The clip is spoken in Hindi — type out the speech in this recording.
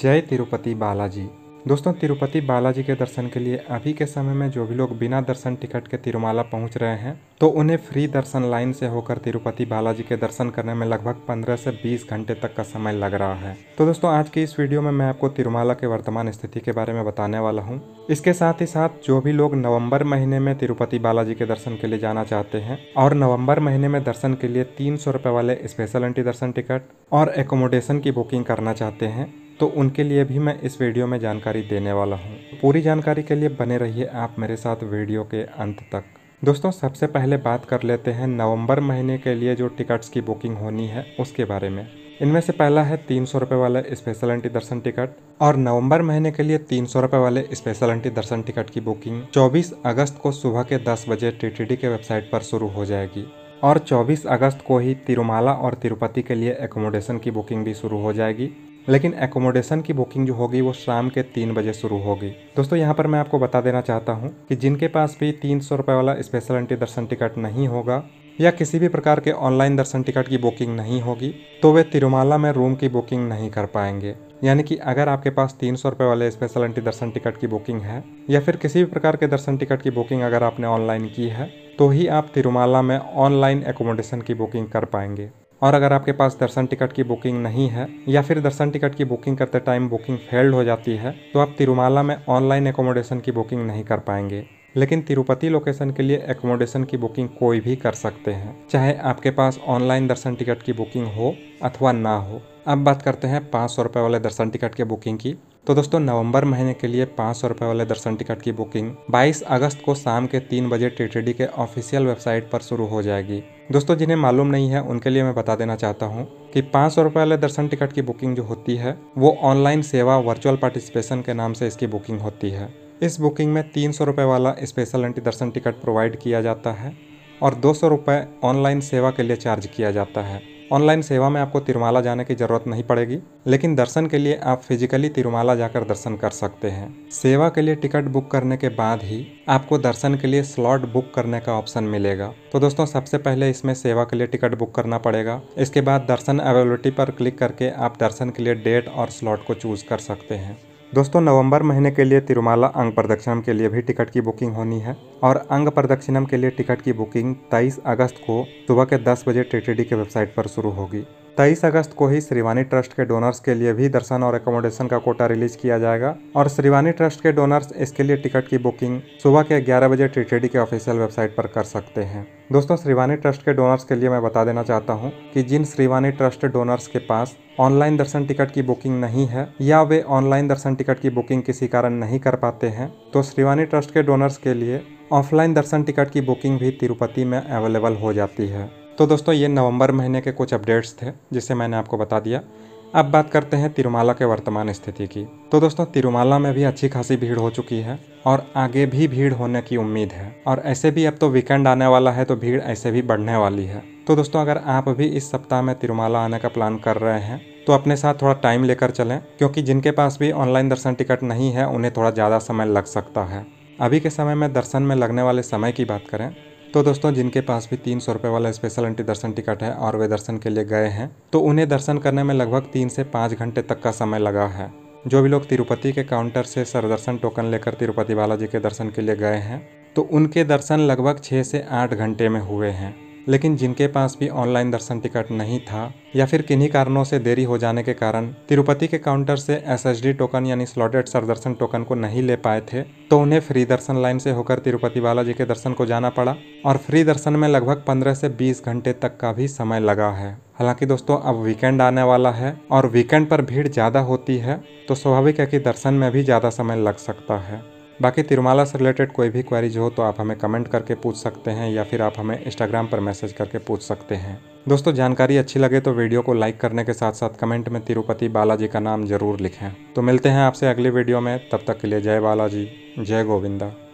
जय तिरुपति बालाजी दोस्तों तिरुपति बालाजी के दर्शन के लिए अभी के समय में जो भी लोग बिना दर्शन टिकट के तिरुमाला पहुंच रहे हैं तो उन्हें फ्री दर्शन लाइन से होकर तिरुपति बालाजी के दर्शन करने में लगभग 15 से 20 घंटे तक का समय लग रहा है तो दोस्तों आज की इस वीडियो में मैं आपको तिरुमाला के वर्तमान स्थिति के बारे में बताने वाला हूँ इसके साथ ही साथ जो भी लोग नवम्बर महीने में तिरुपति बालाजी के दर्शन के लिए जाना चाहते हैं और नवम्बर महीने में दर्शन के लिए तीन सौ वाले स्पेशल एंटी दर्शन टिकट और एकोमोडेशन की बुकिंग करना चाहते हैं तो उनके लिए भी मैं इस वीडियो में जानकारी देने वाला हूँ पूरी जानकारी के लिए बने रहिए आप मेरे साथ वीडियो के अंत तक दोस्तों सबसे पहले बात कर लेते हैं नवंबर महीने के लिए जो टिकट्स की बुकिंग होनी है उसके बारे में इनमें से पहला है तीन सौ रुपये वाला स्पेशल एंटी दर्शन टिकट और नवंबर महीने के लिए तीन सौ रुपये वाले स्पेशल एंटी दर्शन टिकट की बुकिंग 24 अगस्त को सुबह के 10 बजे टीटीडी के वेबसाइट पर शुरू हो जाएगी और 24 अगस्त को ही तिरुमाला और तिरुपति के लिए एकोमोडेशन की बुकिंग भी शुरू हो जाएगी लेकिन एकोमोडेशन की बुकिंग जो होगी वो शाम के तीन बजे शुरू होगी दोस्तों यहाँ पर मैं आपको बता देना चाहता हूँ कि जिनके पास भी तीन सौ रुपये वाला स्पेशल एंट्री दर्शन टिकट नहीं होगा या किसी भी प्रकार के ऑनलाइन दर्शन टिकट की बुकिंग नहीं होगी तो वे तिरुमाला में रूम की बुकिंग नहीं कर पाएंगे यानी कि अगर आपके पास तीन सौ रुपये वाले स्पेशल एंट्री दर्शन टिकट की बुकिंग है या फिर किसी भी प्रकार के दर्शन टिकट की बुकिंग अगर आपने ऑनलाइन की है तो ही आप तिरुमाला में ऑनलाइन एकोमोडेशन की बुकिंग कर पाएंगे और अगर आपके पास दर्शन टिकट की बुकिंग नहीं है या फिर दर्शन टिकट की बुकिंग करते टाइम बुकिंग फेल्ड हो जाती है तो आप तिरुमाला में ऑनलाइन एकोमोडेशन की बुकिंग नहीं कर पाएंगे लेकिन तिरुपति लोकेशन के लिए एकोमोडेशन की बुकिंग कोई भी कर सकते हैं चाहे आपके पास ऑनलाइन दर्शन टिकट की बुकिंग हो अथवा ना हो अब बात करते हैं पाँच सौ रुपये वाले दर्शन टिकट के बुकिंग की तो दोस्तों नवंबर महीने के लिए पाँच सौ रुपये वाले दर्शन टिकट की बुकिंग 22 अगस्त को शाम के तीन बजे टी के ऑफिशियल वेबसाइट पर शुरू हो जाएगी दोस्तों जिन्हें मालूम नहीं है उनके लिए मैं बता देना चाहता हूँ कि पाँच सौ रुपये वाले दर्शन टिकट की बुकिंग जो होती है वो ऑनलाइन सेवा वर्चुअल पार्टिसिपेशन के नाम से इसकी बुकिंग होती है इस बुकिंग में तीन सौ रुपये वाला स्पेशल एंटी दर्शन टिकट प्रोवाइड किया जाता है और दो सौ रुपये ऑनलाइन सेवा के लिए चार्ज किया जाता है ऑनलाइन सेवा में आपको तिरुमाला जाने की जरूरत नहीं पड़ेगी लेकिन दर्शन के लिए आप फिजिकली तिरुमाला जाकर दर्शन कर सकते हैं सेवा के लिए टिकट बुक करने के बाद ही आपको दर्शन के लिए स्लॉट बुक करने का ऑप्शन मिलेगा तो दोस्तों सबसे पहले इसमें सेवा के लिए टिकट बुक करना पड़ेगा इसके बाद दर्शन अवेलेबिलिटी पर क्लिक करके आप दर्शन के लिए डेट और स्लॉट को चूज कर सकते हैं दोस्तों नवंबर महीने के लिए तिरुमाला अंग प्रदक्षिणम के लिए भी टिकट की बुकिंग होनी है और अंग प्रदक्षिणम के लिए टिकट की बुकिंग 23 अगस्त को सुबह के 10 बजे टीटीडी के वेबसाइट पर शुरू होगी तेईस अगस्त को ही श्रीवानी ट्रस्ट के डोनर्स के लिए भी दर्शन और एकोमोडेशन का कोटा रिलीज किया जाएगा और श्रीवानी ट्रस्ट के डोनर्स इसके लिए टिकट की बुकिंग सुबह के 11 बजे टीटीडी के ऑफिशियल वेबसाइट पर कर सकते हैं दोस्तों श्रीवानी ट्रस्ट के डोनर्स के लिए मैं बता देना चाहता हूँ कि जिन श्रीवानी ट्रस्ट डोनर्स के पास ऑनलाइन दर्शन टिकट की बुकिंग नहीं है या वे ऑनलाइन दर्शन टिकट की बुकिंग किसी कारण नहीं कर पाते हैं तो श्रीवानी ट्रस्ट के डोनर्स के लिए ऑफलाइन दर्शन टिकट की बुकिंग भी तिरुपति में अवेलेबल हो जाती है तो दोस्तों ये नवंबर महीने के कुछ अपडेट्स थे जिसे मैंने आपको बता दिया अब बात करते हैं तिरुमाला के वर्तमान स्थिति की तो दोस्तों तिरुमाला में भी अच्छी खासी भीड़ हो चुकी है और आगे भी भीड़ होने की उम्मीद है और ऐसे भी अब तो वीकेंड आने वाला है तो भीड़ ऐसे भी बढ़ने वाली है तो दोस्तों अगर आप भी इस सप्ताह में तिरुमाला आने का प्लान कर रहे हैं तो अपने साथ थोड़ा टाइम लेकर चलें क्योंकि जिनके पास भी ऑनलाइन दर्शन टिकट नहीं है उन्हें थोड़ा ज़्यादा समय लग सकता है अभी के समय में दर्शन में लगने वाले समय की बात करें तो दोस्तों जिनके पास भी तीन सौ रुपये वाला स्पेशल एंट्री दर्शन टिकट है और वे दर्शन के लिए गए हैं तो उन्हें दर्शन करने में लगभग तीन से पाँच घंटे तक का समय लगा है जो भी लोग तिरुपति के काउंटर से सरदर्शन टोकन लेकर तिरुपति बालाजी के दर्शन के लिए गए हैं तो उनके दर्शन लगभग छः से आठ घंटे में हुए हैं लेकिन जिनके पास भी ऑनलाइन दर्शन टिकट नहीं था या फिर किन्हीं कारणों से देरी हो जाने के कारण तिरुपति के काउंटर से एस टोकन यानी स्लॉटेड सर दर्शन टोकन को नहीं ले पाए थे तो उन्हें फ्री दर्शन लाइन से होकर तिरुपति बालाजी के दर्शन को जाना पड़ा और फ्री दर्शन में लगभग 15 से 20 घंटे तक का भी समय लगा है हालांकि दोस्तों अब वीकेंड आने वाला है और वीकेंड पर भीड़ ज़्यादा होती है तो स्वाभाविक है कि दर्शन में भी ज़्यादा समय लग सकता है बाकी तिरुमाला से रिलेटेड कोई भी क्वेरीज हो तो आप हमें कमेंट करके पूछ सकते हैं या फिर आप हमें इंस्टाग्राम पर मैसेज करके पूछ सकते हैं दोस्तों जानकारी अच्छी लगे तो वीडियो को लाइक करने के साथ साथ कमेंट में तिरुपति बालाजी का नाम जरूर लिखें तो मिलते हैं आपसे अगले वीडियो में तब तक के लिए जय बालाजी जय गोविंदा